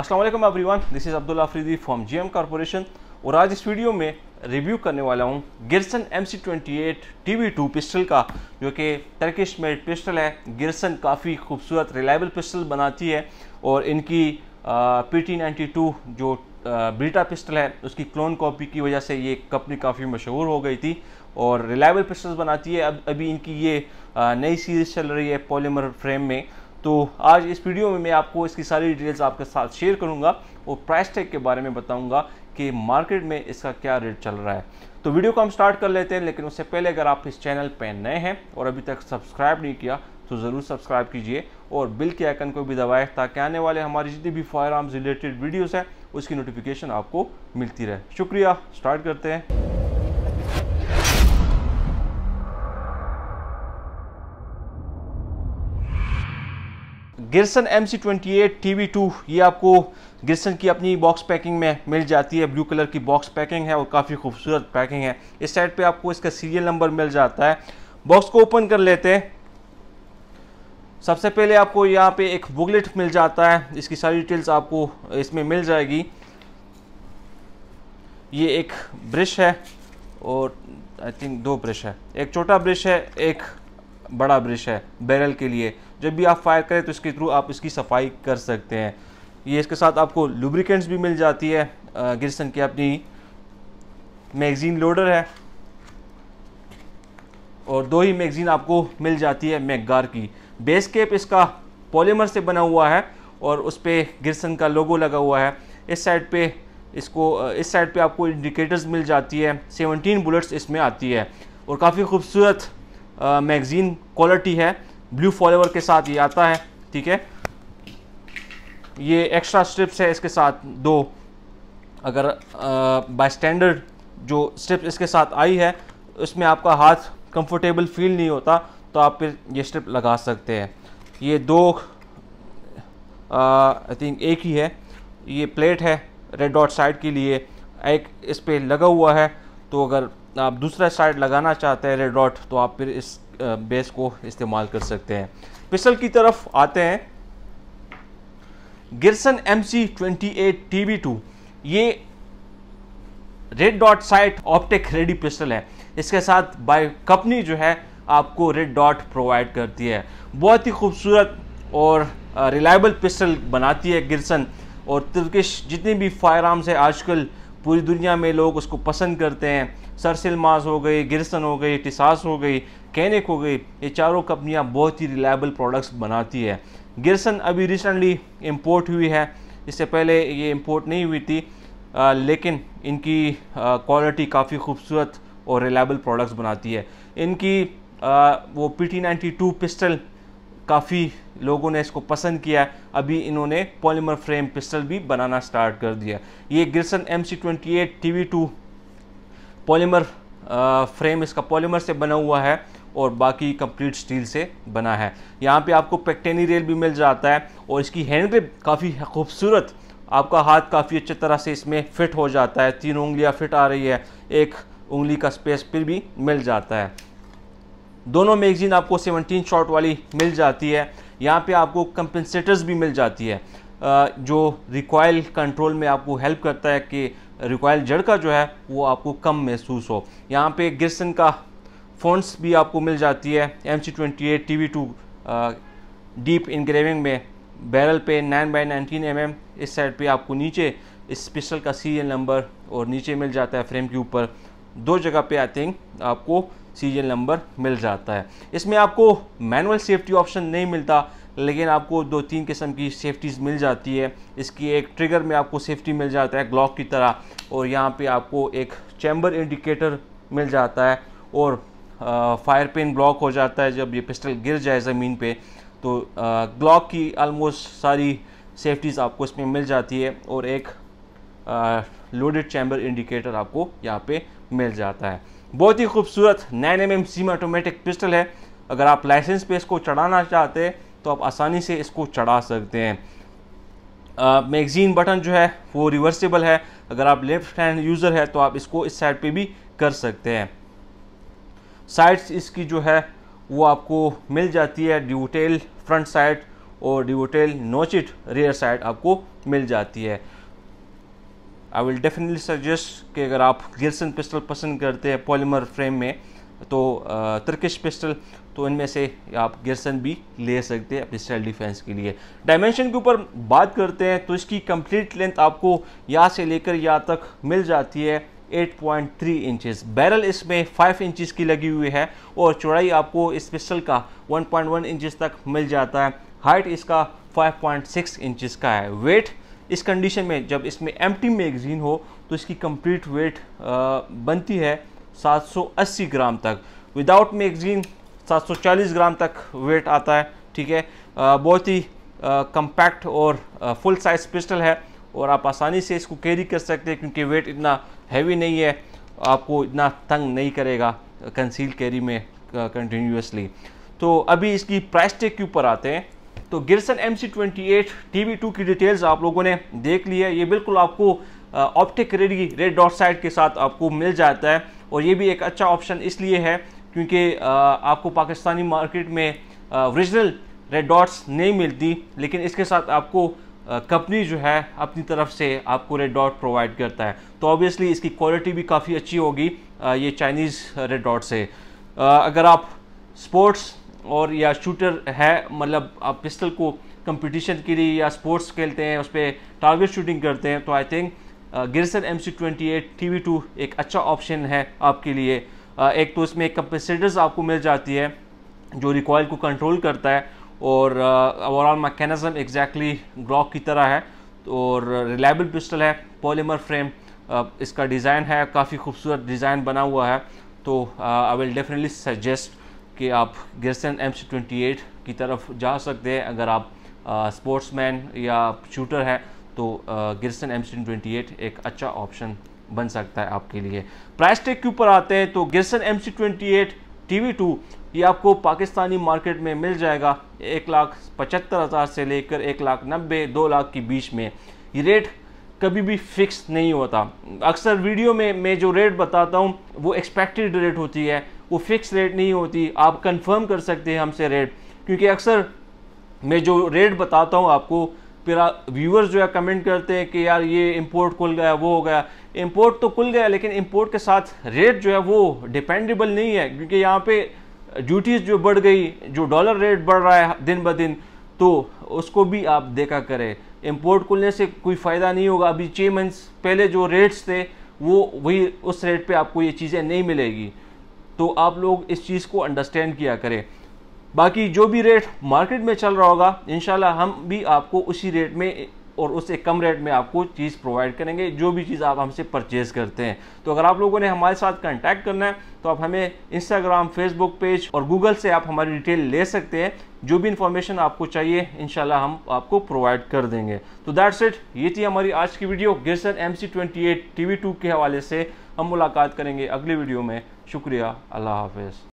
Aslam everyone this is Abdul Afridi from GM corporation और आज इस वीडियो में रिव्यू करने वाला हूँ Girsan M C twenty eight T V two pistol का जो कि टर्किश मेड पिस्टल है गिरसन काफ़ी खूबसूरत रिलायबल पिस्टल बनाती है और इनकी पी टी टू जो ब्रिटा पिस्टल है उसकी क्लोन कॉपी की वजह से ये कंपनी काफ़ी मशहूर हो गई थी और रिलायबल पिस्टल्स बनाती है अब अभी इनकी ये नई सीरीज़ चल रही है पॉलीमर फ्रेम में तो आज इस वीडियो में मैं आपको इसकी सारी डिटेल्स आपके साथ शेयर करूंगा और प्राइस टैग के बारे में बताऊंगा कि मार्केट में इसका क्या रेट चल रहा है तो वीडियो को हम स्टार्ट कर लेते हैं लेकिन उससे पहले अगर आप इस चैनल पर नए हैं और अभी तक सब्सक्राइब नहीं किया तो ज़रूर सब्सक्राइब कीजिए और बिल के आइकन को भी दबाएँ ताकि आने वाले हमारी जितनी भी फायर आर्म्स रिलेटेड वीडियोज़ हैं उसकी नोटिफिकेशन आपको मिलती रहे शुक्रिया स्टार्ट करते हैं Girsan M C twenty eight T V two ये आपको गिरसन की अपनी बॉक्स पैकिंग में मिल जाती है ब्लू कलर की बॉक्स पैकिंग है और काफ़ी खूबसूरत पैकिंग है इस साइड पे आपको इसका सीरियल नंबर मिल जाता है बॉक्स को ओपन कर लेते हैं सबसे पहले आपको यहाँ पे एक बुकलेट मिल जाता है इसकी सारी डिटेल्स आपको इसमें मिल जाएगी ये एक ब्रश है और आई थिंक दो ब्रश है एक छोटा ब्रश है एक बड़ा ब्रश है बैरल के लिए जब भी आप फायर करें तो इसके थ्रू आप इसकी सफाई कर सकते हैं ये इसके साथ आपको लुब्रिकेंट्स भी मिल जाती है गिरसन की अपनी मैगज़ीन लोडर है और दो ही मैगज़ीन आपको मिल जाती है मैगार की बेस केप इसका पॉलीमर से बना हुआ है और उस पर गिरसन का लोगो लगा हुआ है इस साइड पे इसको इस साइड पे आपको इंडिकेटर्स मिल जाती है 17 बुलेट्स इसमें आती है और काफ़ी खूबसूरत मैगज़ीन क्वालिटी है ब्लू फॉलोवर के साथ ये आता है ठीक है ये एक्स्ट्रा स्ट्रिप्स है इसके साथ दो अगर बाय स्टैंडर्ड जो स्ट्रिप इसके साथ आई है उसमें आपका हाथ कंफर्टेबल फील नहीं होता तो आप फिर ये स्ट्रिप लगा सकते हैं ये दो आई थिंक एक ही है ये प्लेट है रेड डॉट साइड के लिए एक इस पर लगा हुआ है तो अगर आप दूसरा साइड लगाना चाहते हैं रेड डॉट तो आप फिर इस बेस को इस्तेमाल कर सकते हैं पिस्टल की तरफ आते हैं Girsan M C twenty eight ये red dot sight optic ready pistol है इसके साथ बाय कंपनी जो है आपको रेड डॉट प्रोवाइड करती है बहुत ही खूबसूरत और रिलायबल पिस्टल बनाती है गिरसन और तुर्किश जितनी भी फायर आर्म्स है आजकल पूरी दुनिया में लोग उसको पसंद करते हैं सरसिल माज हो गई गिरसन हो गई टिसास हो गई कैनिक हो गई ये चारों कंपनियाँ बहुत ही रिलायबल प्रोडक्ट्स बनाती है गिरसन अभी रिसेंटली इम्पोर्ट हुई है इससे पहले ये इम्पोर्ट नहीं हुई थी आ, लेकिन इनकी क्वालिटी काफ़ी खूबसूरत और रिलायबल प्रोडक्ट्स बनाती है इनकी आ, वो P T ninety two pistol काफ़ी लोगों ने इसको पसंद किया है अभी इन्होंने पॉलीमर फ्रेम पिस्टल भी बनाना स्टार्ट कर दिया ये Girsan M C twenty eight T V two polymer frame इसका पॉलीमर से बना हुआ है और बाकी कंप्लीट स्टील से बना है यहाँ पे आपको पेक्टेनी रेल भी मिल जाता है और इसकी हैंड ग्रिप काफ़ी खूबसूरत आपका हाथ काफ़ी अच्छे तरह से इसमें फिट हो जाता है तीन उंगलियाँ फिट आ रही है एक उंगली का स्पेस फिर भी मिल जाता है दोनों मैगजीन आपको 17 शॉट वाली मिल जाती है यहाँ पे आपको कंपनसेटर्स भी मिल जाती है जो रिकॉयल कंट्रोल में आपको हेल्प करता है कि रिकॉयल जड़ का जो है वो आपको कम महसूस हो यहाँ पे गिरसन का फोन्स भी आपको मिल जाती है M C twenty eight T V two deep engraving में बैरल पे nine by nineteen M M इस साइड पे आपको नीचे इस पिस्टल का सीरियल नंबर और नीचे मिल जाता है फ्रेम के ऊपर दो जगह पे आई थिंक आपको सीरियल नंबर मिल जाता है इसमें आपको मैनुअल सेफ्टी ऑप्शन नहीं मिलता लेकिन आपको दो तीन किस्म की सेफ्टीज़ मिल जाती है इसकी एक ट्रिगर में आपको सेफ्टी मिल जाता है ग्लॉक की तरह और यहाँ पे आपको एक चैम्बर इंडिकेटर मिल जाता है और आ, फायर पेन ब्लॉक हो जाता है जब ये पिस्टल गिर जाए ज़मीन पे तो ग्लॉक की आलमोस्ट सारी सेफ्टीज़ आपको इसमें मिल जाती है और एक लोडेड चैम्बर इंडिकेटर आपको यहाँ पर मिल जाता है बहुत ही खूबसूरत nine M M semi automatic pistol है अगर आप लाइसेंस पे इसको चढ़ाना चाहते हैं तो आप आसानी से इसको चढ़ा सकते हैं मैगज़ीन बटन जो है वो रिवर्सिबल है अगर आप लेफ़्ट हैंड यूज़र है तो आप इसको इस साइड पे भी कर सकते हैं साइड्स इसकी जो है वो आपको मिल जाती है ड्यूटेल फ्रंट साइड और ड्यूटेल नोचिट रेयर साइड आपको मिल जाती है आई विल डेफिनेटली सजेस्ट कि अगर आप गिल्सन पिस्टल पसंद करते हैं पॉलीमर फ्रेम में तो तुर्किश पिस्टल तो इनमें से आप गिरसन भी ले सकते हैं अपनी सेल्फ डिफेंस के लिए डायमेंशन के ऊपर बात करते हैं तो इसकी कंप्लीट लेंथ आपको यहाँ से लेकर यहाँ तक मिल जाती है 8.3 इंचेस बैरल इसमें 5 इंचेस की लगी हुई है और चौड़ाई आपको इस पिस्टल का 1.1 इंचेस तक मिल जाता है हाइट इसका 5.6 इंचेस का है वेट इस कंडीशन में जब इसमें एम मैगज़ीन हो तो इसकी कंप्लीट वेट बनती है 780 ग्राम तक विदाउट मैगज़ीन 740 ग्राम तक वेट आता है ठीक है बहुत ही कंपैक्ट और फुल साइज़ पिस्टल है और आप आसानी से इसको कैरी कर सकते हैं क्योंकि वेट इतना हैवी नहीं है आपको इतना तंग नहीं करेगा कंसील कैरी में कंटिन्यूसली तो अभी इसकी प्राइस टेक के ऊपर आते हैं तो Girsan M C twenty eight T V two की डिटेल्स आप लोगों ने देख ली है ये बिल्कुल आपको optic ready red dot sight के साथ आपको मिल जाता है और ये भी एक अच्छा ऑप्शन इसलिए है क्योंकि आपको पाकिस्तानी मार्केट में ओरिजिनल रेड डॉट्स नहीं मिलती लेकिन इसके साथ आपको कंपनी जो है अपनी तरफ से आपको रेड डॉट प्रोवाइड करता है तो ऑब्वियसली इसकी क्वालिटी भी काफ़ी अच्छी होगी ये चाइनीज़ रेड डॉट से अगर आप स्पोर्ट्स और या शूटर है मतलब आप पिस्टल को कंपटीशन के लिए या स्पोर्ट्स खेलते हैं उस पर टारगेट शूटिंग करते हैं तो I think Girsan M C twenty eight T V two एक अच्छा ऑप्शन है आपके लिए uh, एक तो इसमें कंपेसिटर्स आपको मिल जाती है जो रिकॉयल को कंट्रोल करता है और ओवरऑल मैकेनिज्म एग्जैक्टली ग्रॉक की तरह है और रिलायबल पिस्टल है पॉलीमर फ्रेम uh, इसका डिज़ाइन है काफ़ी खूबसूरत डिज़ाइन बना हुआ है तो आई विल डेफिनेटली सजेस्ट कि आप Girsan M C twenty eight की तरफ जा सकते हैं अगर आप स्पोर्ट्समैन या शूटर हैं तो Girsan M C twenty eight एक अच्छा ऑप्शन बन सकता है आपके लिए प्राइस टेक के ऊपर आते हैं तो Girsan M C twenty eight T V two ये आपको पाकिस्तानी मार्केट में मिल जाएगा एक लाख पचहत्तर हज़ार से लेकर एक लाख नब्बे दो लाख के बीच में ये रेट कभी भी फिक्स नहीं होता अक्सर वीडियो में मैं जो रेट बताता हूँ वो एक्सपेक्टेड रेट होती है वो फिक्स रेट नहीं होती आप कंफर्म कर सकते हैं हमसे रेट क्योंकि अक्सर मैं जो रेट बताता हूँ आपको फिर व्यूअर्स जो है कमेंट करते हैं कि यार ये इम्पोर्ट खुल गया वो हो गया इम्पोर्ट तो खुल गया लेकिन इम्पोर्ट के साथ रेट जो है वो डिपेंडेबल नहीं है क्योंकि यहाँ पे ड्यूटीज़ जो बढ़ गई जो डॉलर रेट बढ़ रहा है दिन ब दिन तो उसको भी आप देखा करें इम्पोर्ट खुलने से कोई फ़ायदा नहीं होगा अभी छः मंथ्स पहले जो रेट्स थे वो वही उस रेट पे आपको ये चीज़ें नहीं मिलेगी तो आप लोग इस चीज़ को अंडरस्टैंड किया करें बाकी जो भी रेट मार्केट में चल रहा होगा इन हम भी आपको उसी रेट में और उससे कम रेट में आपको चीज़ प्रोवाइड करेंगे जो भी चीज़ आप हमसे परचेज़ करते हैं तो अगर आप लोगों ने हमारे साथ कांटेक्ट करना है तो आप हमें इंस्टाग्राम फेसबुक पेज और गूगल से आप हमारी डिटेल ले सकते हैं जो भी इंफॉर्मेशन आपको चाहिए इन हम आपको प्रोवाइड कर देंगे तो दैट्स इट ये थी हमारी आज की वीडियो गिरसन एम सी के हवाले से हम मुलाकात करेंगे अगली वीडियो में शुक्रिया अल्लाह हाफिज़